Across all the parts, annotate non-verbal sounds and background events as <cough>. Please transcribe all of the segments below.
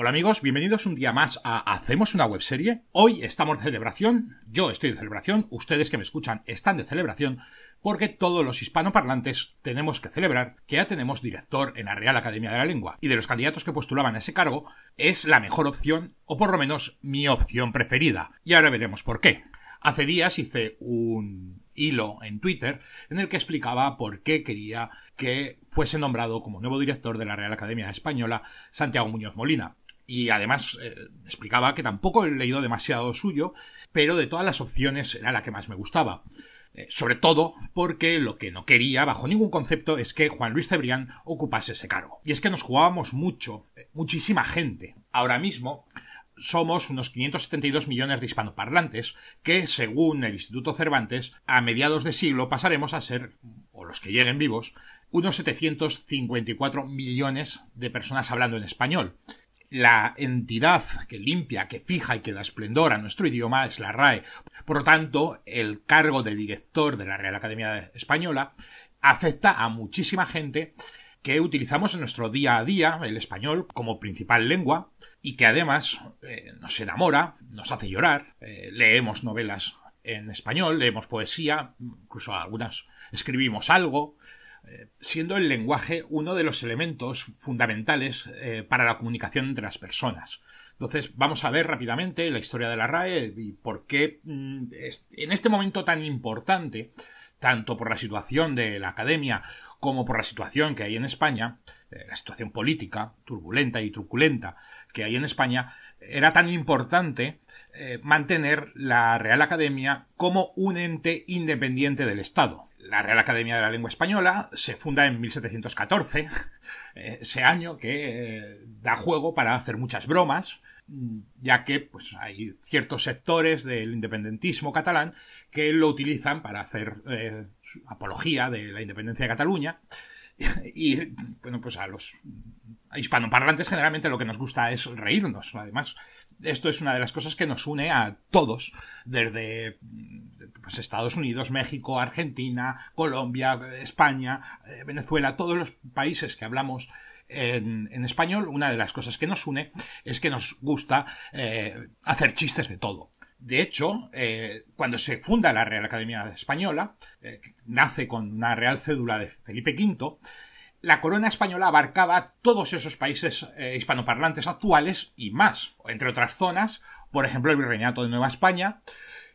Hola amigos, bienvenidos un día más a Hacemos una webserie. Hoy estamos de celebración, yo estoy de celebración, ustedes que me escuchan están de celebración, porque todos los hispanoparlantes tenemos que celebrar que ya tenemos director en la Real Academia de la Lengua. Y de los candidatos que postulaban a ese cargo, es la mejor opción, o por lo menos mi opción preferida. Y ahora veremos por qué. Hace días hice un hilo en Twitter en el que explicaba por qué quería que fuese nombrado como nuevo director de la Real Academia Española Santiago Muñoz Molina y además eh, explicaba que tampoco he leído demasiado suyo, pero de todas las opciones era la que más me gustaba. Eh, sobre todo porque lo que no quería bajo ningún concepto es que Juan Luis Cebrián ocupase ese cargo. Y es que nos jugábamos mucho, eh, muchísima gente. Ahora mismo somos unos 572 millones de hispanoparlantes que, según el Instituto Cervantes, a mediados de siglo pasaremos a ser, o los que lleguen vivos, unos 754 millones de personas hablando en español la entidad que limpia, que fija y que da esplendor a nuestro idioma es la RAE. Por lo tanto, el cargo de director de la Real Academia Española afecta a muchísima gente que utilizamos en nuestro día a día el español como principal lengua y que además eh, nos enamora, nos hace llorar, eh, leemos novelas en español, leemos poesía, incluso algunas escribimos algo, siendo el lenguaje uno de los elementos fundamentales eh, para la comunicación entre las personas. Entonces, vamos a ver rápidamente la historia de la RAE y por qué mm, en este momento tan importante, tanto por la situación de la academia como por la situación que hay en España, eh, la situación política turbulenta y truculenta que hay en España, era tan importante eh, mantener la Real Academia como un ente independiente del Estado la Real Academia de la Lengua Española se funda en 1714, <laughs> eh, ese año que eh, da juego para hacer muchas bromas, ya que pues, hay ciertos sectores del independentismo catalán que lo utilizan para hacer eh, apología de la independencia de Cataluña. <laughs> Y bueno, pues a los hispanoparlantes generalmente lo que nos gusta es reírnos. Además, esto es una de las cosas que nos une a todos, desde pues, Estados Unidos, México, Argentina, Colombia, eh, España, eh, Venezuela, todos los países que hablamos en, español, una de las cosas que nos une es que nos gusta eh, hacer chistes de todo. De hecho, cuando se funda la Real Academia Española, nace con una real cédula de Felipe V, la corona española abarcaba todos esos países hispanoparlantes actuales y más, entre otras zonas, por ejemplo el Virreinato de Nueva España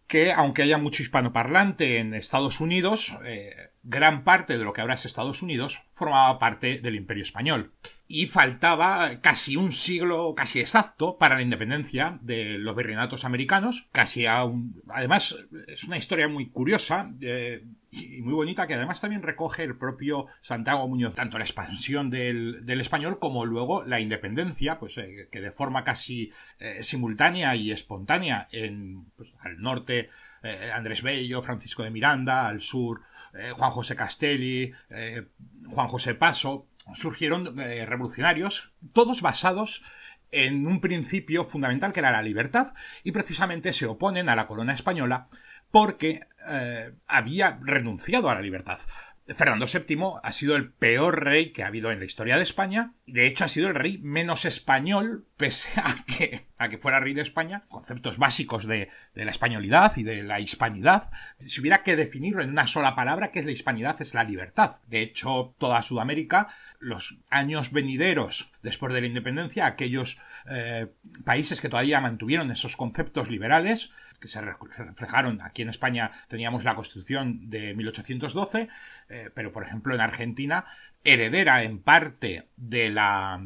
que aunque haya mucho hispanoparlante en Estados Unidos, eh, gran parte de lo que ahora es Estados Unidos formaba parte del Imperio Español. Y faltaba casi un siglo, casi exacto, para la independencia de los virreinatos americanos. Casi a Además, es una historia muy curiosa. Eh, y, muy bonita, que además también recoge el propio Santiago Muñoz, tanto la expansión del, español como luego la independencia, pues eh, que de forma casi eh, simultánea y espontánea en, pues, al norte eh, Andrés Bello, Francisco de Miranda, al sur Juan José Castelli, Juan José Paso, surgieron revolucionarios, todos basados en un principio fundamental que era la libertad y precisamente se oponen a la corona española porque eh, había renunciado a la libertad. Fernando VII ha sido el peor rey que ha habido en la historia de España. De hecho, ha sido el rey menos español, pese a que, fuera rey de España. Conceptos básicos de, la españolidad y de la hispanidad. Si hubiera que definirlo en una sola palabra, que es la hispanidad? Es la libertad. De hecho, toda Sudamérica, los años venideros después de la independencia, aquellos eh, países que todavía mantuvieron esos conceptos liberales, que se reflejaron aquí en España teníamos la Constitución de 1812, eh, pero por ejemplo en Argentina, heredera en parte de la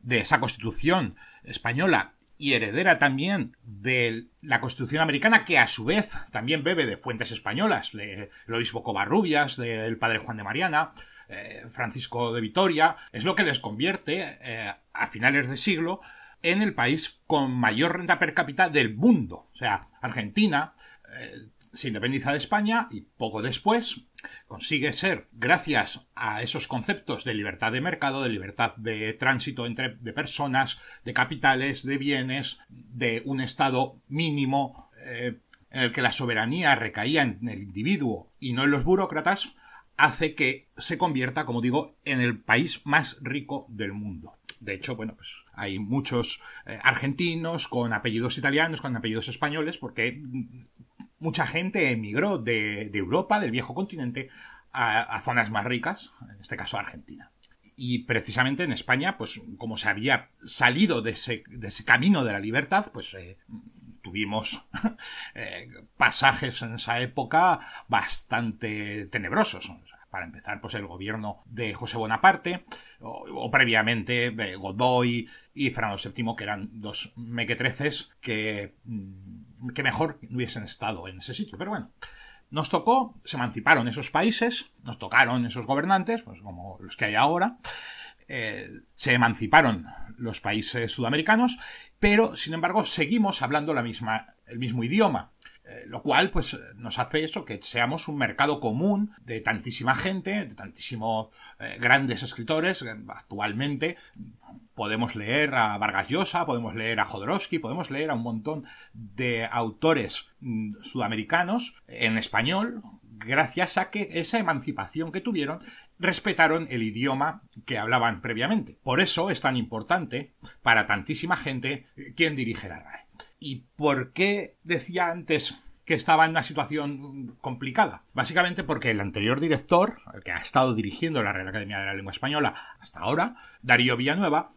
de esa Constitución española y heredera también de la Constitución americana, que a su vez también bebe de fuentes españolas, de el obispo Covarrubias, del padre Juan de Mariana, eh, Francisco de Vitoria, es lo que les convierte eh, a finales de siglo en el país con mayor renta per cápita del mundo. O sea, Argentina eh, se independiza de España y poco después consigue ser, gracias a esos conceptos de libertad de mercado, de libertad de tránsito entre de personas, de capitales, de bienes, de un Estado mínimo eh, en el que la soberanía recaía en el individuo y no en los burócratas, hace que se convierta, como digo, en el país más rico del mundo de hecho, bueno, pues hay muchos eh, argentinos con apellidos italianos, con apellidos españoles, porque mucha gente emigró de, Europa, del viejo continente, a, zonas más ricas, en este caso Argentina. Y precisamente en España, pues como se había salido de ese, de ese camino de la libertad, pues eh, tuvimos <laughs> eh, pasajes en esa época bastante tenebrosos. Para empezar, pues el gobierno de José Bonaparte, o, previamente de Godoy y Fernando VII, que eran dos mequetreces que, mm, que mejor hubiesen estado en ese sitio. Pero bueno, nos tocó, se emanciparon esos países, nos tocaron esos gobernantes, pues, como los que hay ahora, eh, se emanciparon los países sudamericanos, pero sin embargo seguimos hablando la misma, el mismo idioma. Eh, lo cual, pues, nos hace eso, que seamos un mercado común de tantísima gente, de tantísimos eh, grandes escritores. Actualmente podemos leer a Vargas Llosa, podemos leer a Jodorowsky, podemos leer a un montón de autores mm, sudamericanos en español, gracias a que esa emancipación que tuvieron respetaron el idioma que hablaban previamente. Por eso es tan importante para tantísima gente eh, quien dirige la RAE y por qué decía antes que estaba en una situación complicada. Básicamente porque el anterior director, el que ha estado dirigiendo la Real Academia de la Lengua Española hasta ahora, Darío Villanueva,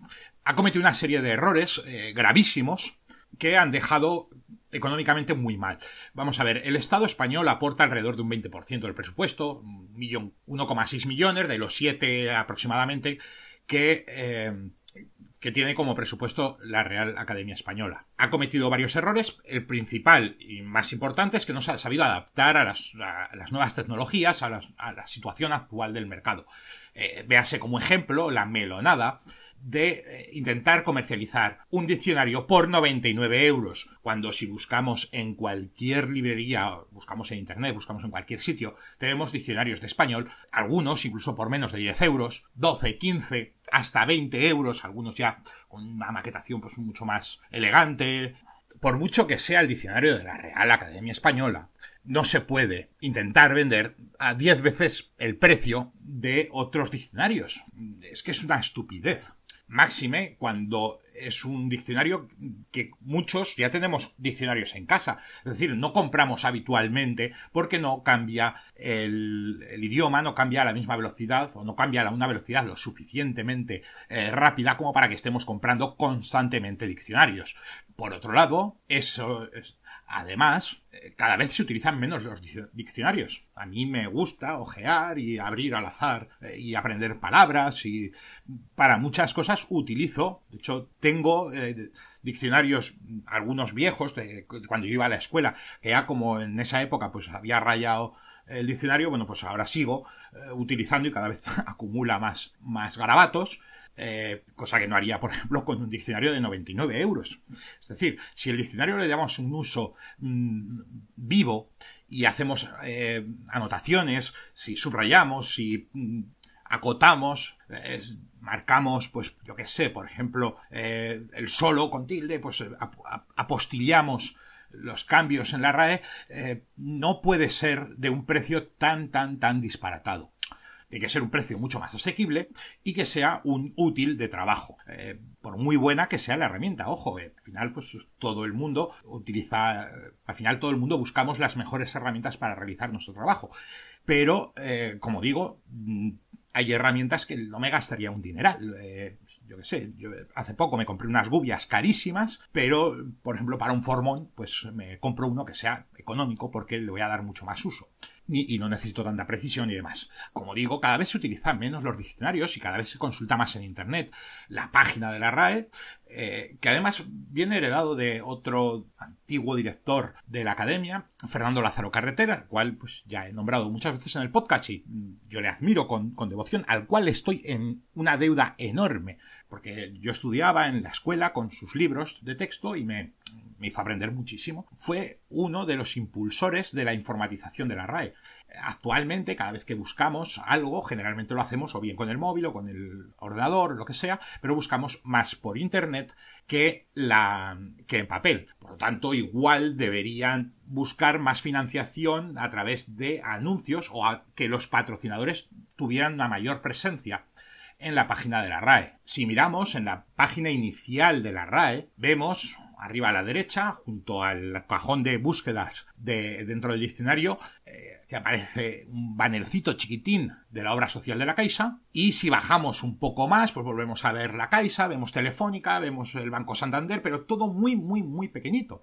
ha cometido una serie de errores eh, gravísimos que han dejado económicamente muy mal. Vamos a ver, el Estado español aporta alrededor de un 20% del presupuesto, 1,6 millones de los 7 aproximadamente que, eh, que tiene como presupuesto la Real Academia Española ha cometido varios errores. El principal y más importante es que no se ha sabido adaptar a las, nuevas tecnologías, a, la situación actual del mercado. Eh, véase como ejemplo la melonada de eh, intentar comercializar un diccionario por 99 euros, cuando si buscamos en cualquier librería, buscamos en internet, buscamos en cualquier sitio, tenemos diccionarios de español, algunos incluso por menos de 10 euros, 12, 15, hasta 20 euros, algunos ya con una maquetación pues mucho más elegante, por mucho que sea el diccionario de la Real Academia Española, no se puede intentar vender a 10 veces el precio de otros diccionarios. Es que es una estupidez. Máxime cuando es un diccionario que muchos ya tenemos diccionarios en casa. Es decir, no compramos habitualmente porque no cambia el, idioma, no cambia a la misma velocidad o no cambia a una velocidad lo suficientemente eh, rápida como para que estemos comprando constantemente diccionarios. Por otro lado, eso, Además, eh, cada vez se utilizan menos los diccionarios. A mí me gusta ojear y abrir al azar eh, y aprender palabras y para muchas cosas utilizo, de hecho tengo eh, diccionarios algunos viejos de cuando yo iba a la escuela, que ya como en esa época pues había rayado el diccionario, bueno, pues ahora sigo eh, utilizando y cada vez <laughs> acumula más, más garabatos, eh, cosa que no haría, por ejemplo, con un diccionario de 99 euros. Es decir, si el diccionario le damos un uso mm, vivo y hacemos eh, anotaciones, si subrayamos, si mm, acotamos, marcamos, pues yo qué sé, por ejemplo, el solo con tilde, pues apostillamos los cambios en la RAE, eh, no puede ser de un precio tan, tan, tan disparatado. Tiene que ser un precio mucho más asequible y que sea un útil de trabajo. Eh, por muy buena que sea la herramienta, ojo, eh, al final pues todo el mundo utiliza, al final todo el mundo buscamos las mejores herramientas para realizar nuestro trabajo. Pero, como digo, mm, hay herramientas que no me gastaría un dineral yo qué sé, yo eh, hace poco me compré unas gubias carísimas, pero por ejemplo para un formón, pues me compro uno que sea económico porque le voy a dar mucho más uso y, no necesito tanta precisión y demás. Como digo, cada vez se utilizan menos los diccionarios y cada vez se consulta más en Internet la página de la RAE, eh, que además viene heredado de otro antiguo director de la academia, Fernando Lázaro Carretera, al cual pues, ya he nombrado muchas veces en el podcast y yo le admiro con devoción, al cual estoy en una deuda enorme, porque yo estudiaba en la escuela con sus libros de texto y me me hizo aprender muchísimo, fue uno de los impulsores de la informatización de la RAE. Actualmente, cada vez que buscamos algo, generalmente lo hacemos o bien con el móvil o con el ordenador, lo que sea, pero buscamos más por Internet que, la, que en papel. Por lo tanto, igual deberían buscar más financiación a través de anuncios o que los patrocinadores tuvieran una mayor presencia en la página de la RAE. Si miramos en la página inicial de la RAE, vemos arriba a la derecha, junto al cajón de búsquedas de, dentro del diccionario, que eh, aparece un bannercito chiquitín de la obra social de la Caixa. Y si bajamos un poco más, pues volvemos a ver la Caixa, vemos Telefónica, vemos el Banco Santander, pero todo muy, muy, muy pequeñito.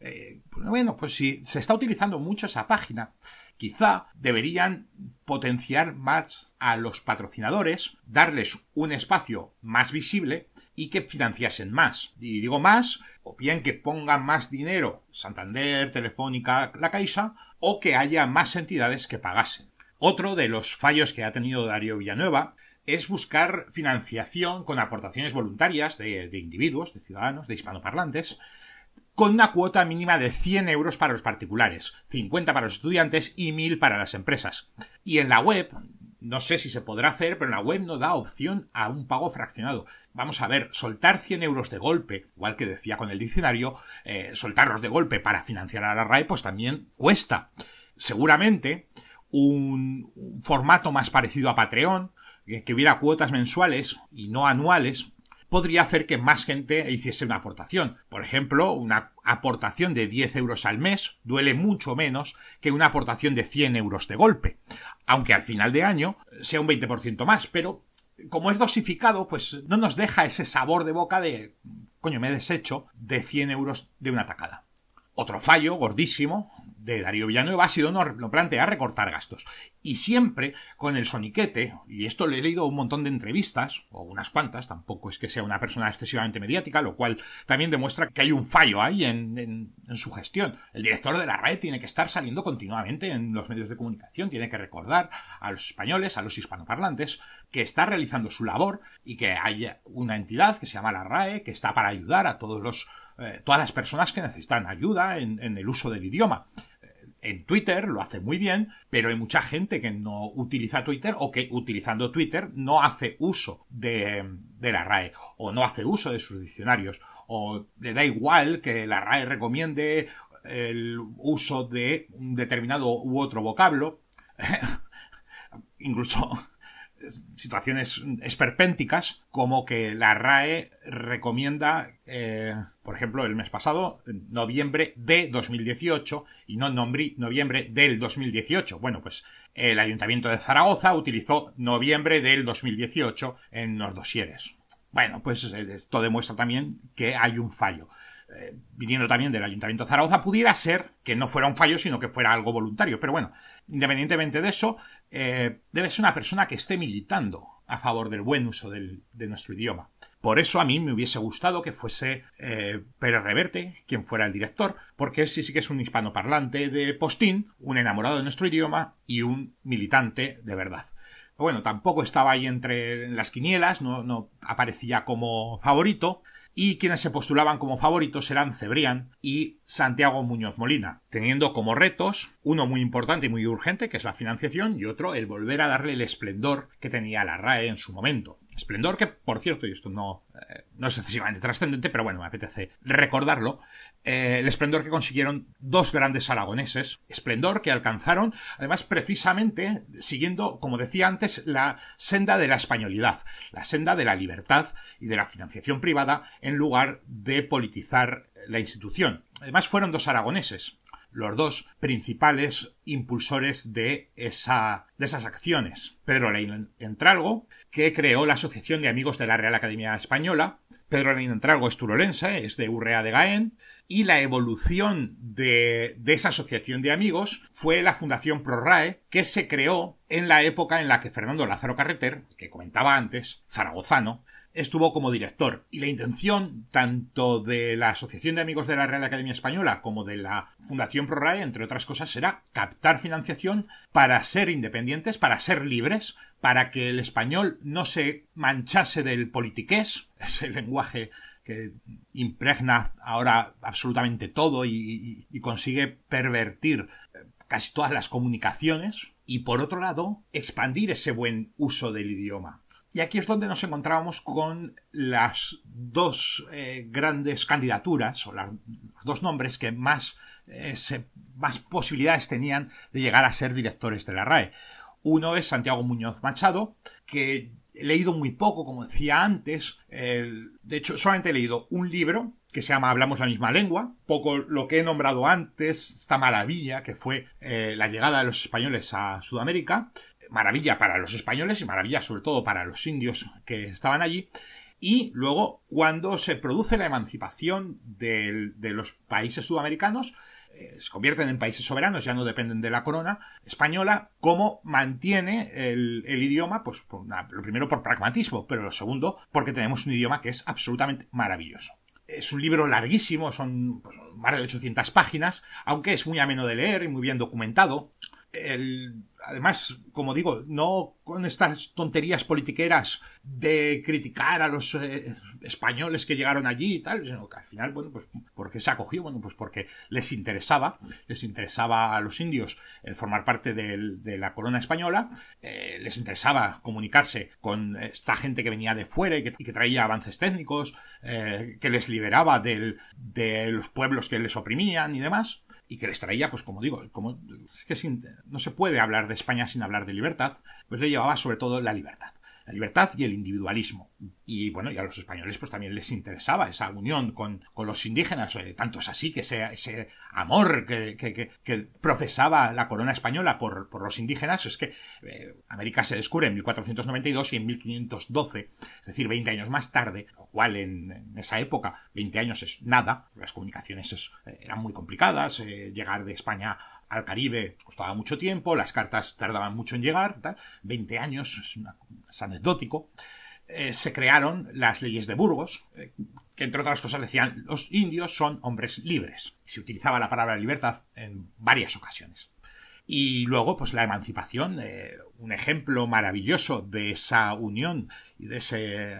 Eh, pues bueno, pues si se está utilizando mucho esa página, quizá deberían potenciar más a los patrocinadores, darles un espacio más visible y que financiasen más. Y digo más, o bien que pongan más dinero Santander, Telefónica, la Caixa, o que haya más entidades que pagasen. Otro de los fallos que ha tenido Darío Villanueva es buscar financiación con aportaciones voluntarias de, individuos, de ciudadanos, de hispanoparlantes, con una cuota mínima de 100 euros para los particulares, 50 para los estudiantes y 1000 para las empresas. Y en la web no sé si se podrá hacer, pero la web no da opción a un pago fraccionado. Vamos a ver, soltar 100 euros de golpe, igual que decía con el diccionario, eh, soltarlos de golpe para financiar a la RAE, pues también cuesta. Seguramente un, formato más parecido a Patreon, que, que hubiera cuotas mensuales y no anuales, podría hacer que más gente hiciese una aportación. Por ejemplo, una aportación de 10 euros al mes duele mucho menos que una aportación de 100 euros de golpe, aunque al final de año sea un 20% más, pero como es dosificado, pues no nos deja ese sabor de boca de, coño, me he deshecho de 100 euros de una tacada. Otro fallo gordísimo de Darío Villanueva ha sido no, lo plantear recortar gastos. Y siempre con el soniquete, y esto le he leído un montón de entrevistas, o unas cuantas, tampoco es que sea una persona excesivamente mediática, lo cual también demuestra que hay un fallo ahí en, su gestión. El director de la RAE tiene que estar saliendo continuamente en los medios de comunicación, tiene que recordar a los españoles, a los hispanoparlantes, que está realizando su labor y que hay una entidad que se llama la RAE, que está para ayudar a todos los eh, todas las personas que necesitan ayuda en, el uso del idioma en Twitter, lo hace muy bien, pero hay mucha gente que no utiliza Twitter o que utilizando Twitter no hace uso de, la RAE o no hace uso de sus diccionarios o le da igual que la RAE recomiende el uso de un determinado u otro vocablo. <laughs> Incluso situaciones esperpénticas, como que la RAE recomienda, eh, por ejemplo, el mes pasado, noviembre de 2018, y no noviembre del 2018. Bueno, pues el Ayuntamiento de Zaragoza utilizó noviembre del 2018 en los dosieres. Bueno, pues eh, esto demuestra también que hay un fallo viniendo también del Ayuntamiento Zaragoza, pudiera ser que no fuera un fallo, sino que fuera algo voluntario. Pero bueno, independientemente de eso, eh, debe ser una persona que esté militando a favor del buen uso de nuestro idioma. Por eso a mí me hubiese gustado que fuese eh, Pérez Reverte quien fuera el director, porque sí sí que es un hispanoparlante de postín, un enamorado de nuestro idioma y un militante de verdad bueno, tampoco estaba ahí entre las quinielas, no, no aparecía como favorito, y quienes se postulaban como favoritos eran Cebrián y Santiago Muñoz Molina, teniendo como retos uno muy importante y muy urgente, que es la financiación, y otro el volver a darle el esplendor que tenía la RAE en su momento. Esplendor que, por cierto, y esto no, eh, no es excesivamente trascendente, pero bueno, me apetece recordarlo, eh, el esplendor que consiguieron dos grandes aragoneses, esplendor que alcanzaron, además precisamente siguiendo, como decía antes, la senda de la españolidad, la senda de la libertad y de la financiación privada en lugar de politizar la institución. Además fueron dos aragoneses, los dos principales impulsores de, esas acciones. Pedro Lein Entralgo, que creó la Asociación de Amigos de la Real Academia Española. Pedro Lein Entralgo es turolense, es de Urrea de Gaén y la evolución de, esa asociación de amigos fue la Fundación ProRae, que se creó en la época en la que Fernando Lázaro Carreter, que comentaba antes, zaragozano, estuvo como director. Y la intención tanto de la Asociación de Amigos de la Real Academia Española como de la Fundación ProRae, entre otras cosas, era captar financiación para ser independientes, para ser libres, para que el español no se manchase del politiqués, <laughs> el lenguaje que impregna ahora absolutamente todo y, consigue pervertir eh, casi todas las comunicaciones y por otro lado expandir ese buen uso del idioma. Y aquí es donde nos encontramos con las dos eh, grandes candidaturas o los dos nombres que más, eh, más posibilidades tenían de llegar a ser directores de la RAE. Uno es Santiago Muñoz Machado, que He leído muy poco, como decía antes. de hecho, solamente he leído un libro que se llama Hablamos la misma lengua, poco lo que he nombrado antes, esta maravilla que fue eh, la llegada de los españoles a Sudamérica, maravilla para los españoles y maravilla sobre todo para los indios que estaban allí, y luego cuando se produce la emancipación de los países sudamericanos, eh, se convierten en países soberanos, ya no dependen de la corona española, cómo mantiene el, idioma, pues lo primero por pragmatismo, pero lo segundo porque tenemos un idioma que es absolutamente maravilloso. Es un libro larguísimo, son pues, más de 800 páginas, aunque es muy ameno de leer y muy bien documentado. El además, como digo, no con estas tonterías politiqueras de criticar a los eh, españoles que llegaron allí y tal, sino que al final, bueno, pues ¿por qué se acogió? Bueno, pues porque les interesaba, les interesaba a los indios el formar parte de la corona española, eh, les interesaba comunicarse con esta gente que venía de fuera y que, traía avances técnicos, eh, que les liberaba de los pueblos que les oprimían y demás, y que les traía, pues como digo, como, que no se puede hablar de España sin hablar de libertad, pues le llevaba sobre todo la libertad. La libertad y el individualismo. Y bueno, y a los españoles pues también les interesaba esa unión con, los indígenas, eh, tanto es así que ese, amor que, que, profesaba la corona española por, los indígenas, es que eh, América se descubre en 1492 y en 1512, es decir, 20 años más tarde, lo cual en, esa época 20 años es nada, las comunicaciones eh, eran muy complicadas, llegar de España al Caribe costaba mucho tiempo, las cartas tardaban mucho en llegar, tal, 20 años es, es anecdótico. Eh, se crearon las leyes de Burgos, eh, que entre otras cosas decían los indios son hombres libres. Se utilizaba la palabra libertad en varias ocasiones. Y luego, pues la emancipación, eh, un ejemplo maravilloso de esa unión y de ese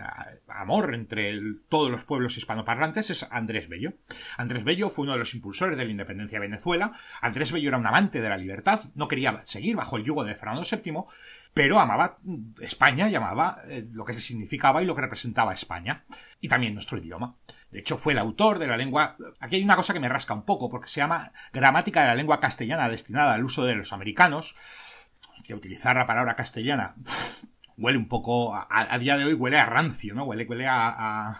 amor entre todos los pueblos hispanoparlantes es Andrés Bello. Andrés Bello fue uno de los impulsores de la independencia de Venezuela. Andrés Bello era un amante de la libertad, no quería seguir bajo el yugo de Fernando VII pero amaba mm, España y amaba eh, lo que se significaba y lo que representaba España, y también nuestro idioma. De hecho, fue el autor de la lengua... Aquí hay una cosa que me rasca un poco, porque se llama gramática de la lengua castellana destinada al uso de los americanos, que utilizar la palabra castellana <laughs> huele un poco, a, día de hoy huele a rancio, ¿no? Huele, a,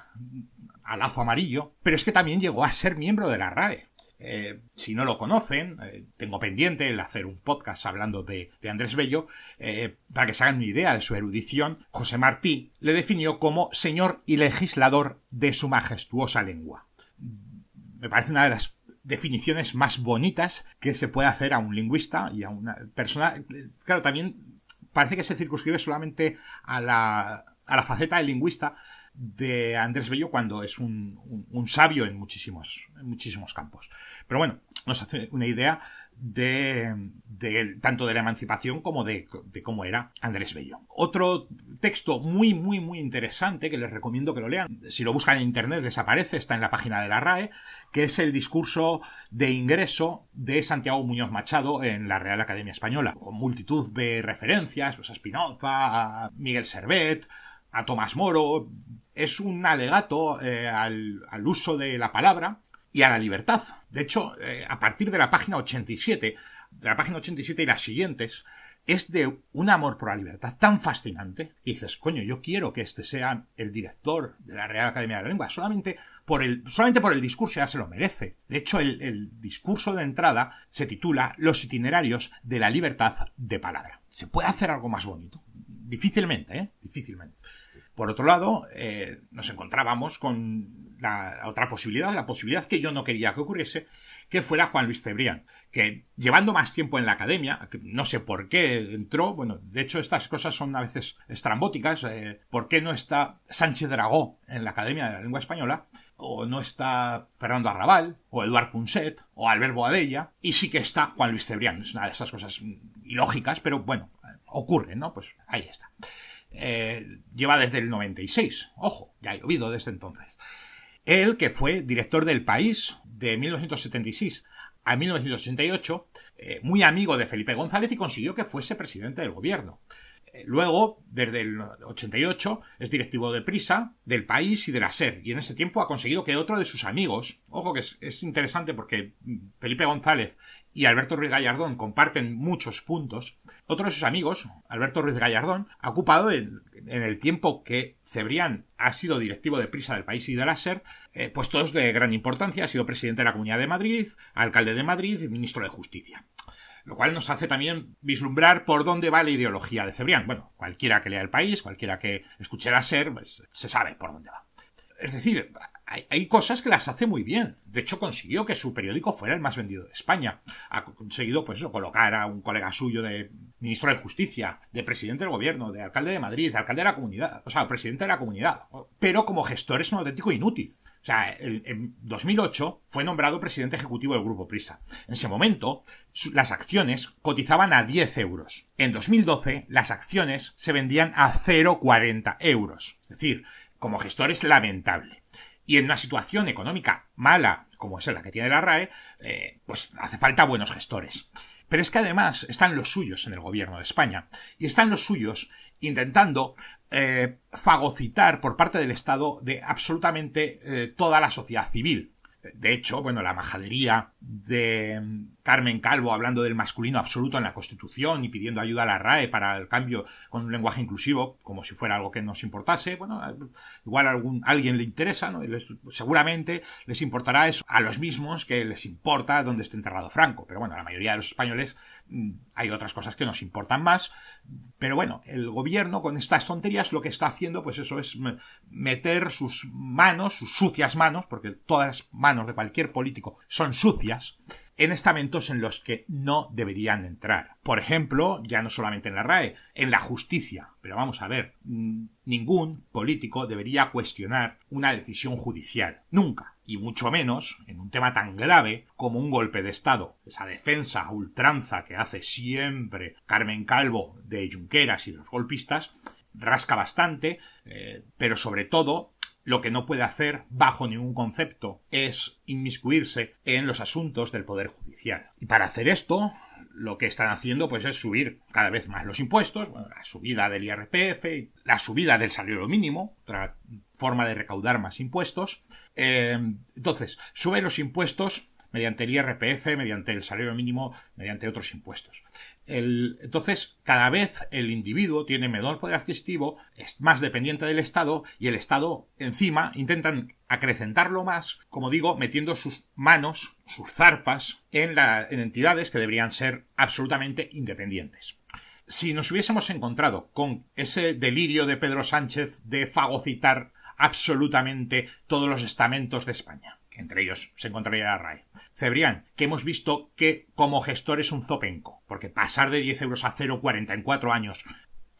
a lazo amarillo, pero es que también llegó a ser miembro de la RAE. Eh, si no lo conocen, eh, tengo pendiente el hacer un podcast hablando de, Andrés Bello, eh, para que se hagan una idea de su erudición, José Martí le definió como señor y legislador de su majestuosa lengua. Me parece una de las definiciones más bonitas que se puede hacer a un lingüista y a una persona. Claro, también parece que se circunscribe solamente a la, a la faceta del lingüista, de Andrés Bello cuando es un, un, sabio en muchísimos, muchísimos campos. Pero bueno, nos hace una idea de, tanto de la emancipación como de, cómo era Andrés Bello. Otro texto muy, muy, muy interesante que les recomiendo que lo lean. Si lo buscan en internet desaparece, está en la página de la RAE, que es el discurso de ingreso de Santiago Muñoz Machado en la Real Academia Española, con multitud de referencias, pues a Spinoza, a Miguel Servet, a Tomás Moro, es un alegato eh, al, uso de la palabra y a la libertad. De hecho, eh, a partir de la página 87, de la página 87 y las siguientes, es de un amor por la libertad tan fascinante. Y dices, coño, yo quiero que este sea el director de la Real Academia de la Lengua, solamente por el, solamente por el discurso ya se lo merece. De hecho, el, el discurso de entrada se titula Los itinerarios de la libertad de palabra. ¿Se puede hacer algo más bonito? Difícilmente, ¿eh? Difícilmente. Por otro lado, eh, nos encontrábamos con la otra posibilidad, la posibilidad que yo no quería que ocurriese, que fuera Juan Luis Cebrián, que llevando más tiempo en la academia, no sé por qué entró, bueno, de hecho estas cosas son a veces estrambóticas, eh, ¿por qué no está Sánchez Dragó en la Academia de la Lengua Española? O no está Fernando Arrabal, o Eduard Punset, o Albert Boadella, y sí que está Juan Luis Cebrián, es una de esas cosas mm, ilógicas, pero bueno, ocurre, ¿no? Pues ahí está. Eh, lleva desde el 96. Ojo, ya ha llovido desde entonces. Él, que fue director del país de 1976 a 1988, eh, muy amigo de Felipe González y consiguió que fuese presidente del gobierno. Luego, desde el 88, es directivo de Prisa, del País y de la SER, y en ese tiempo ha conseguido que otro de sus amigos, ojo que es, interesante porque Felipe González y Alberto Ruiz Gallardón comparten muchos puntos, otro de sus amigos, Alberto Ruiz Gallardón, ha ocupado en, el tiempo que Cebrián ha sido directivo de Prisa del País y de la SER, eh, puestos de gran importancia, ha sido presidente de la Comunidad de Madrid, alcalde de Madrid y ministro de Justicia lo cual nos hace también vislumbrar por dónde va la ideología de Cebrián. Bueno, cualquiera que lea el país, cualquiera que escuche la SER, pues, se sabe por dónde va. Es decir, hay, hay, cosas que las hace muy bien. De hecho, consiguió que su periódico fuera el más vendido de España. Ha conseguido, pues eso, colocar a un colega suyo de ministro de Justicia, de presidente del gobierno, de alcalde de Madrid, de alcalde de la comunidad, o sea, presidente de la comunidad. Pero como gestor es un auténtico inútil. O sea, en 2008 fue nombrado presidente ejecutivo del Grupo Prisa. En ese momento, las acciones cotizaban a 10 euros. En 2012, las acciones se vendían a 0,40 euros. Es decir, como gestores, es lamentable. Y en una situación económica mala, como es la que tiene la RAE, eh, pues hace falta buenos gestores. Pero es que además están los suyos en el gobierno de España. Y están los suyos intentando eh, fagocitar por parte del Estado de absolutamente eh, toda la sociedad civil. De hecho, bueno, la majadería de Carmen Calvo hablando del masculino absoluto en la Constitución y pidiendo ayuda a la RAE para el cambio con un lenguaje inclusivo, como si fuera algo que nos importase. Bueno, igual a algún, alguien le interesa, ¿no? seguramente les importará eso a los mismos que les importa dónde está enterrado Franco. Pero bueno, a la mayoría de los españoles mm, hay otras cosas que nos importan más. Pero bueno, el gobierno con estas tonterías lo que está haciendo, pues eso es meter sus manos, sus sucias manos, porque todas las manos de cualquier político son sucias, en estamentos en los que no deberían entrar. Por ejemplo, ya no solamente en la RAE, en la justicia. Pero vamos a ver, mm, ningún político debería cuestionar una decisión judicial. Nunca. Y mucho menos en un tema tan grave como un golpe de Estado. Esa defensa a ultranza que hace siempre Carmen Calvo de Junqueras y de los golpistas rasca bastante, eh, pero sobre todo lo que no puede hacer, bajo ningún concepto, es inmiscuirse en los asuntos del Poder Judicial. Y para hacer esto, lo que están haciendo pues es subir cada vez más los impuestos, la subida del IRPF, la subida del salario mínimo, otra forma de recaudar más impuestos. Eh, entonces, suben los impuestos mediante el IRPF, mediante el salario mínimo, mediante otros impuestos entonces, cada vez el individuo tiene menor poder adquisitivo, es más dependiente del Estado y el Estado encima intentan acrecentarlo más, como digo, metiendo sus manos, sus zarpas, en, las en entidades que deberían ser absolutamente independientes. Si nos hubiésemos encontrado con ese delirio de Pedro Sánchez de fagocitar absolutamente todos los estamentos de España, entre ellos se encontraría la RAE. Cebrián, que hemos visto que como gestor es un zopenco, porque pasar de 10 euros a 0,40 en 4 años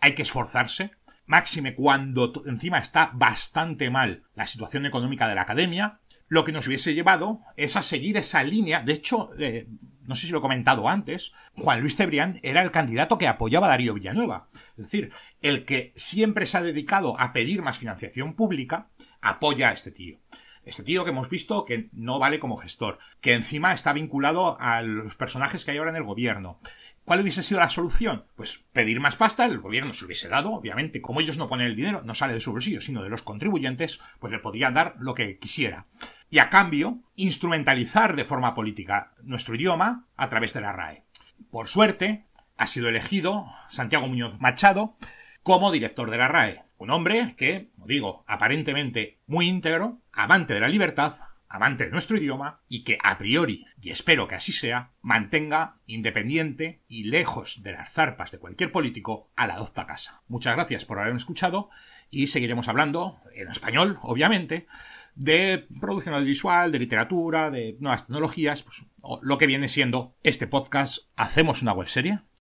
hay que esforzarse. Máxime cuando encima está bastante mal la situación económica de la academia, lo que nos hubiese llevado es a seguir esa línea. De hecho, eh, no sé si lo he comentado antes, Juan Luis Cebrián era el candidato que apoyaba a Darío Villanueva. Es decir, el que siempre se ha dedicado a pedir más financiación pública apoya a este tío. Este tío que hemos visto que no vale como gestor, que encima está vinculado a los personajes que hay ahora en el gobierno. ¿Cuál hubiese sido la solución? Pues pedir más pasta, el gobierno se hubiese dado, obviamente, como ellos no ponen el dinero, no sale de su bolsillo, sino de los contribuyentes, pues le podrían dar lo que quisiera. Y a cambio, instrumentalizar de forma política nuestro idioma a través de la RAE. Por suerte, ha sido elegido Santiago Muñoz Machado como director de la RAE. Un hombre que, como digo, aparentemente muy íntegro, amante de la libertad, amante de nuestro idioma y que a priori, y espero que así sea, mantenga independiente y lejos de las zarpas de cualquier político a la docta casa. Muchas gracias por haberme escuchado y seguiremos hablando, en español obviamente, de producción audiovisual, de literatura, de nuevas tecnologías, pues, lo que viene siendo este podcast Hacemos una web serie?